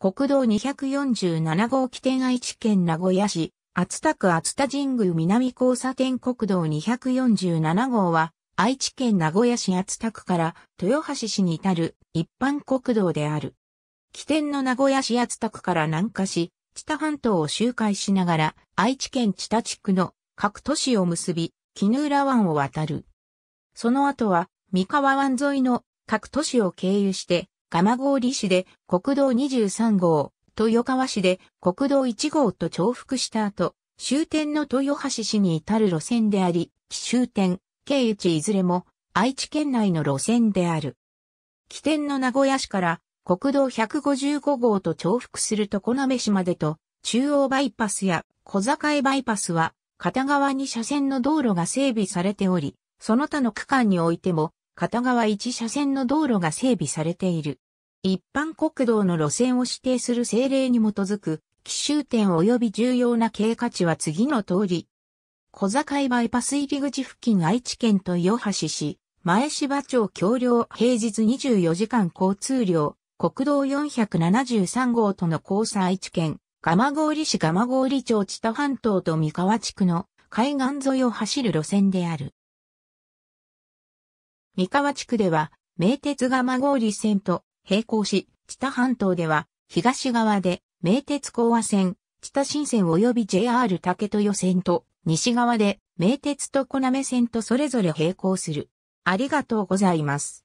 国道247号起点愛知県名古屋市、厚田区厚田神宮南交差点国道247号は、愛知県名古屋市厚田区から豊橋市に至る一般国道である。起点の名古屋市厚田区から南下し、知多半島を周回しながら、愛知県知多地区の各都市を結び、絹浦湾を渡る。その後は、三河湾沿いの各都市を経由して、蒲郡市で国道23号、豊川市で国道1号と重複した後、終点の豊橋市に至る路線であり、終点、経由地いずれも愛知県内の路線である。起点の名古屋市から国道155号と重複する常滑市までと、中央バイパスや小坂井バイパスは、片側に車線の道路が整備されており、その他の区間においても、片側1車線の道路が整備されている。一般国道の路線を指定する政令に基づく、奇襲点及び重要な経過値は次の通り。小境バイパス入り口付近愛知県と豊橋市、前芝町橋梁平日24時間交通量、国道473号との交差愛知県、蒲郡市蒲郡町千田半島と三河地区の海岸沿いを走る路線である。三河地区では、名鉄蒲郡線と並行し、知多半島では、東側で、名鉄講和線、知多新線及び JR 竹豊線と、西側で、名鉄と小滑線とそれぞれ並行する。ありがとうございます。